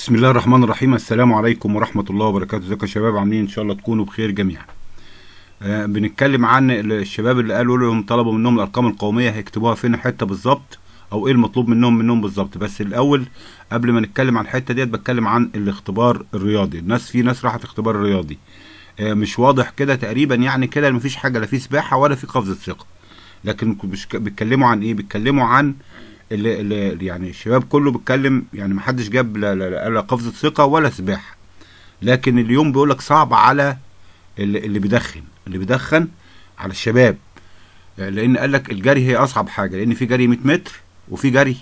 بسم الله الرحمن الرحيم السلام عليكم ورحمة الله وبركاته ازيكم يا شباب عاملين ان شاء الله تكونوا بخير جميعا آه بنتكلم عن الشباب اللي قالوا لهم طلبوا منهم الارقام القومية هيكتبوها فين الحتة بالظبط او ايه المطلوب منهم منهم بالظبط بس الاول قبل ما نتكلم عن الحتة ديت بتكلم عن الاختبار الرياضي الناس في ناس راحت اختبار الرياضي آه مش واضح كده تقريبا يعني كده مفيش حاجة لا في سباحة ولا في قفزة ثقة لكن بيتكلموا عن ايه بيتكلموا عن اللي, اللي يعني الشباب كله بيتكلم يعني ما حدش جاب لا, لا, لا قفزه ثقه ولا سباحه لكن اليوم بيقول لك صعب على اللي, اللي بيدخن اللي بيدخن على الشباب لان قال لك الجري هي اصعب حاجه لان في جري 100 متر وفي جري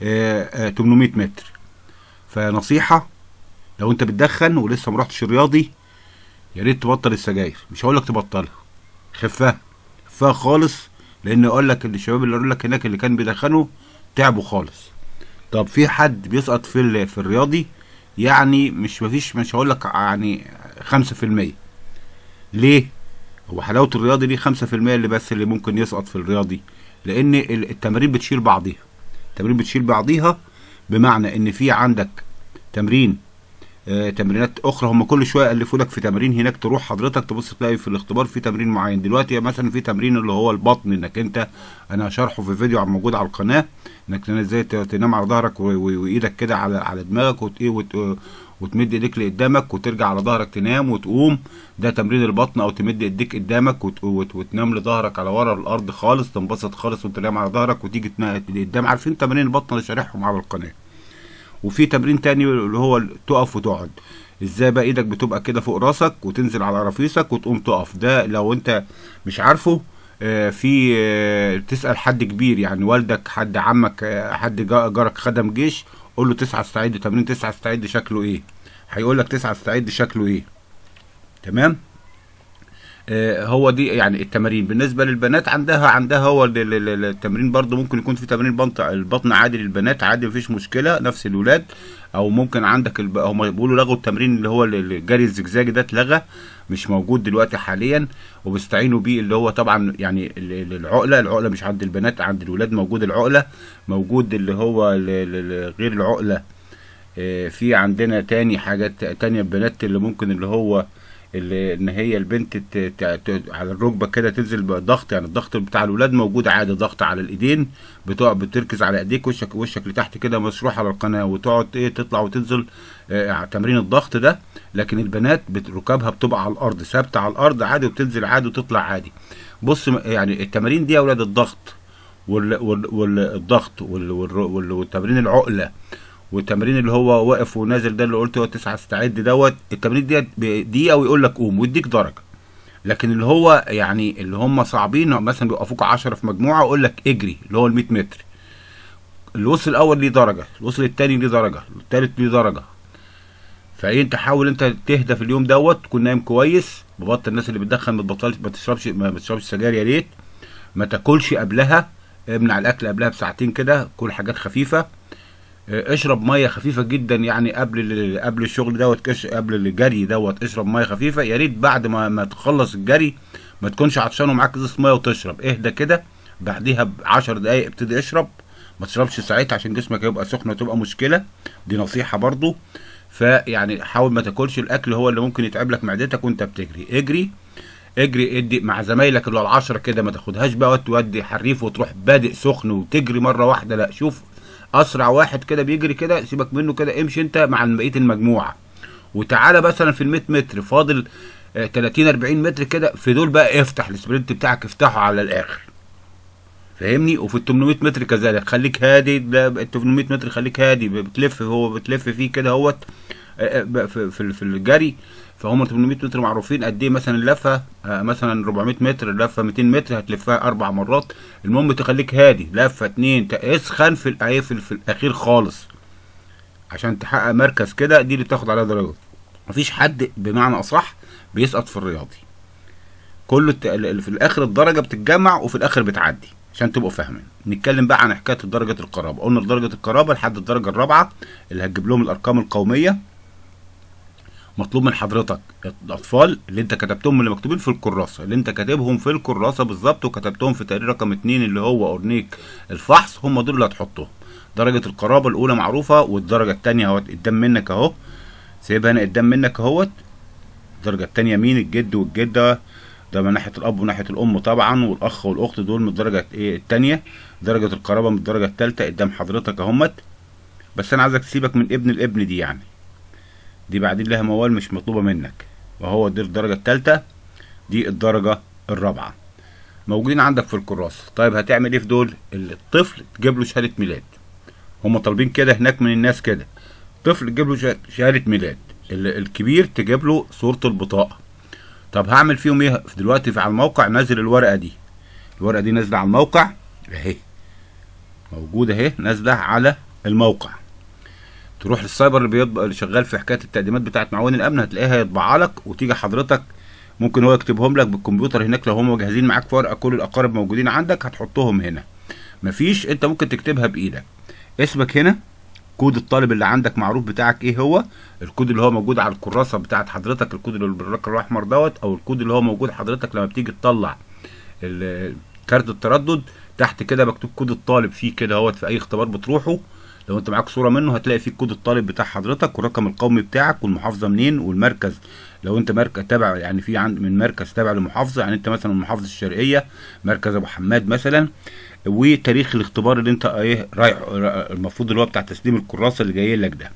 800 آه، آه، متر فنصيحه لو انت بتدخن ولسه ما رحتش الرياضي يا ريت تبطل السجاير مش هقول لك تبطلها خفها خفها خالص لان اقول لك الشباب اللي اقول لك هناك اللي كان بيدخنوا تعبوا خالص طب في حد بيسقط في في الرياضي يعني مش مفيش مش هقول لك يعني خمسة في المية ليه هو حلاوة الرياضي ليه خمسة في المية اللي بس اللي ممكن يسقط في الرياضي لان التمارين بتشيل بعضيها التمارين بتشيل بعضيها بمعنى ان في عندك تمرين آه، تمرينات اخرى هم كل شويه الفوا لك في تمرين هناك تروح حضرتك تبص تلاقي في الاختبار في تمرين معين دلوقتي مثلا في تمرين اللي هو البطن انك انت انا شرحه في فيديو موجود على القناه انك ازاي تنام على ظهرك وايدك كده على على دماغك إيه، وتمد ايديك لقدامك وترجع على ظهرك تنام وتقوم ده تمرين البطن او تمد ايديك قدامك وتنام لظهرك على ورا الارض خالص تنبسط خالص وانت نايم على ظهرك وتيجي تنام لقدام عارفين تمارين البطن اللي شارحهم على القناه وفي تمرين تاني اللي هو تقف وتقعد ازاي بقى ايدك بتبقى كده فوق راسك وتنزل على رفيسك وتقوم تقف ده لو انت مش عارفه آه، في آه، تسال حد كبير يعني والدك حد عمك آه، حد جارك خدم جيش قول له تسعه استعد تمرين تسعه استعد شكله ايه هيقول لك تسعه استعد شكله ايه تمام آه، هو دي يعني التمارين بالنسبه للبنات عندها عندها هو التمرين برضو ممكن يكون في تمرين بنط البطن عادي للبنات عادي مفيش مشكله نفس الولاد او ممكن عندك الب... هم بيقولوا لغوا التمرين اللي هو الجري الزجزاجي ده اتلغى مش موجود دلوقتي حاليا وبيستعينوا بيه اللي هو طبعا يعني العقله العقله مش عند البنات عند الولاد موجود العقله موجود اللي هو غير العقله آه، في عندنا تاني حاجات تانية البنات اللي ممكن اللي هو اللي ان هي البنت على الركبه كده تنزل بضغط يعني الضغط بتاع الولاد موجود عادي ضغط على الايدين بتقعد بتركز على ايديك وشك وشك لتحت كده مشروح على القناه وتقعد ايه تطلع وتنزل آه على تمرين الضغط ده لكن البنات ركابها بتبقى على الارض ثابته على الارض عادي وبتنزل عادي وتطلع عادي بص يعني التمارين دي يا اولاد الضغط والضغط والتمرين العقله والتمرين اللي هو واقف ونازل ده اللي قلت هو تسعة استعد دوت التمرين ديت دقيقه ويقول لك قوم ويديك درجه لكن اللي هو يعني اللي هم صعبين مثلا بيوقفوك 10 في مجموعه ويقول لك اجري اللي هو ال 100 متر اللي وصل الاول ليه درجه اللي وصل التاني ليه درجه التالت ليه درجه فايه انت حاول انت تهدى في اليوم دوت تكون نايم كويس ببطل الناس اللي بتدخن ما تبطلش ما تشربش ما تشربش سجاير يا ريت ما تاكلش قبلها امنع الاكل قبلها بساعتين كده كل حاجات خفيفه آه، اشرب ميه خفيفه جدا يعني قبل قبل الشغل دوت قبل الجري دوت اشرب ميه خفيفه يا ريت بعد ما ما تخلص الجري ما تكونش عطشان ومعاك ازازه ميه وتشرب اهدى كده بعديها ب 10 دقايق ابتدي اشرب ما تشربش ساعتها عشان جسمك هيبقى سخن وتبقى مشكله دي نصيحه برضو فيعني حاول ما تاكلش الاكل هو اللي ممكن يتعب لك معدتك وانت بتجري اجري اجري ادي مع زمايلك اللي على 10 كده ما تاخدهاش بقى وتودي حريف وتروح بادئ سخن وتجري مره واحده لا شوف اسرع واحد كده بيجري كده سيبك منه كده امشي انت مع بقيه المجموعه وتعالى مثلا في ال 100 متر فاضل 30 آه، 40 متر كده في دول بقى افتح السبرنت بتاعك افتحه على الاخر فاهمني وفي ال 800 متر كذلك خليك هادي ال 800 متر خليك هادي بتلف هو بتلف فيه كده اهوت آه، آه، في في الجري فهم 800 متر معروفين قد ايه مثلا لفه آه، مثلا 400 متر لفه 200 متر هتلفها اربع مرات المهم تخليك هادي لفه اثنين اسخن في الايه في الاخير خالص عشان تحقق مركز كده دي اللي بتاخد عليها درجات مفيش حد بمعنى اصح بيسقط في الرياضي كله في الاخر الدرجه بتتجمع وفي الاخر بتعدي عشان تبقوا فاهمين نتكلم بقى عن حكايه درجه القرابه قلنا درجه القرابه لحد الدرجه الرابعه اللي هتجيب لهم الارقام القوميه مطلوب من حضرتك الاطفال اللي انت كتبتهم اللي مكتوبين في الكراسه اللي انت كاتبهم في الكراسه بالظبط وكتبتهم في تقرير رقم 2 اللي هو اورنيك الفحص هم دول اللي هتحطهم درجه القرابه الاولى معروفه والدرجه الثانيه اهوت قدام منك اهو سيبها انا قدام منك اهوت الدرجه الثانيه مين الجد والجده ده من ناحيه الاب وناحيه الام طبعا والاخ والاخت دول من الدرجه ايه الثانيه درجه القرابه من الدرجه الثالثه قدام حضرتك اهمت بس انا عايزك تسيبك من ابن الابن دي يعني دي بعدين لها موال مش مطلوبة منك وهو دي الدرجة التالتة دي الدرجة الرابعة موجودين عندك في الكراسة طيب هتعمل ايه في دول الطفل تجيب له شهادة ميلاد هما طالبين كده هناك من الناس كده طفل تجيب له شهادة ميلاد الكبير تجيب له صورة البطاقة طب هعمل فيهم ايه دلوقتي في على الموقع نازل الورقة دي الورقة دي نازلة على الموقع اهي موجودة اهي نازلة على الموقع تروح للسايبر اللي بيطبع اللي شغال في حكايه التقديمات بتاعه معاون الامن هتلاقيها هيطبع لك وتيجي حضرتك ممكن هو يكتبهم لك بالكمبيوتر هناك لو هم جاهزين معاك في ورقه كل الاقارب موجودين عندك هتحطهم هنا مفيش انت ممكن تكتبها بايدك اسمك هنا كود الطالب اللي عندك معروف بتاعك ايه هو الكود اللي هو موجود على الكراسه بتاعت حضرتك الكود اللي بالرقم الاحمر دوت او الكود اللي هو موجود حضرتك لما بتيجي تطلع كارت التردد تحت كده مكتوب كود الطالب فيه كده اهوت في اي اختبار بتروحه لو انت معاك صوره منه هتلاقي فيه كود الطالب بتاع حضرتك والرقم القومي بتاعك والمحافظه منين والمركز لو انت مركز تابع يعني في عند من مركز تابع لمحافظه يعني انت مثلا المحافظه الشرقيه مركز ابو حماد مثلا وتاريخ الاختبار اللي انت ايه رايح المفروض اللي هو بتاع تسليم الكراسه اللي جاي لك ده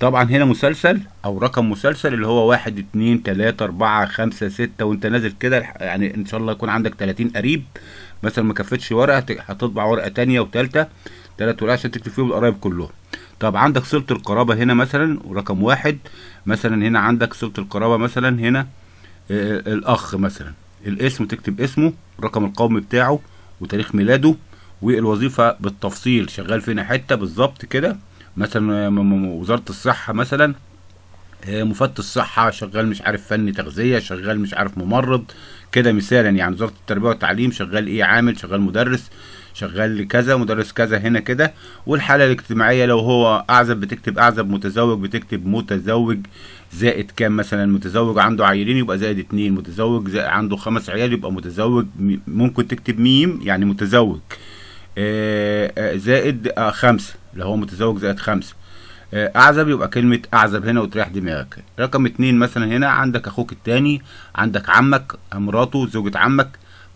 طبعا هنا مسلسل او رقم مسلسل اللي هو واحد اتنين تلاتة اربعة خمسة ستة وانت نازل كده يعني ان شاء الله يكون عندك تلاتين قريب مثلا ما كفتش ورقة هتطبع ورقة تانية وتالتة تلات ورق عشان تكتب فيهم القرايب كلهم طب عندك صله القرابه هنا مثلا ورقم واحد مثلا هنا عندك صله القرابه مثلا هنا آه، آه، الاخ مثلا الاسم تكتب اسمه رقم القومي بتاعه وتاريخ ميلاده والوظيفه بالتفصيل شغال فينا حته بالظبط كده مثلا آه، وزاره الصحه مثلا مفتش صحه شغال مش عارف فني تغذيه شغال مش عارف ممرض كده مثالا يعني وزاره التربيه والتعليم شغال ايه عامل شغال مدرس شغال لكذا مدرس كذا هنا كده والحالة الاجتماعية لو هو أعزب بتكتب أعزب متزوج بتكتب متزوج زائد كام مثلا متزوج عنده عيلين يبقى زائد اتنين متزوج زائد عنده خمس عيال يبقى متزوج ممكن تكتب ميم يعني متزوج آه، آه، زائد آه، خمسة لو هو متزوج زائد خمسة اعزب يبقى كلمة اعزب هنا وتريح دماغك رقم اتنين مثلا هنا عندك اخوك التاني عندك عمك مراته زوجة عمك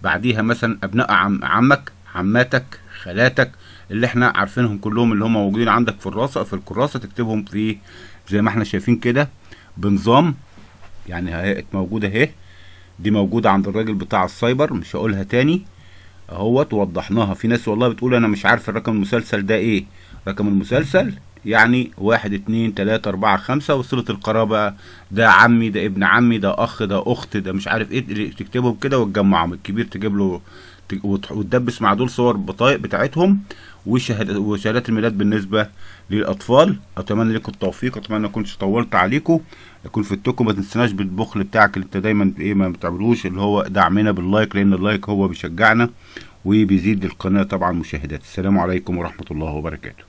بعديها مثلا ابناء عم عمك عماتك خالاتك اللي احنا عارفينهم كلهم اللي هم موجودين عندك في الراسه في الكراسه تكتبهم في زي ما احنا شايفين كده بنظام يعني هي موجوده اهي دي موجوده عند الراجل بتاع السايبر مش هقولها تاني اهوت وضحناها في ناس والله بتقول انا مش عارف الرقم المسلسل ده ايه رقم المسلسل يعني واحد اتنين تلاتة اربعة خمسة وصلة القرابة ده عمي ده ابن عمي ده اخ ده اخت ده مش عارف ايه تكتبهم كده وتجمعهم الكبير تجيب له وتدبس مع دول صور بطايق بتاعتهم وشهادات الميلاد بالنسبه للاطفال اتمنى لكم التوفيق اتمنى كنتش طولت عليكم اكون فدتكم ما تنسناش بالبخل بتاعك اللي انت دايما ايه ما بتعملوش اللي هو دعمنا باللايك لان اللايك هو بيشجعنا وبيزيد القناه طبعا مشاهدات السلام عليكم ورحمه الله وبركاته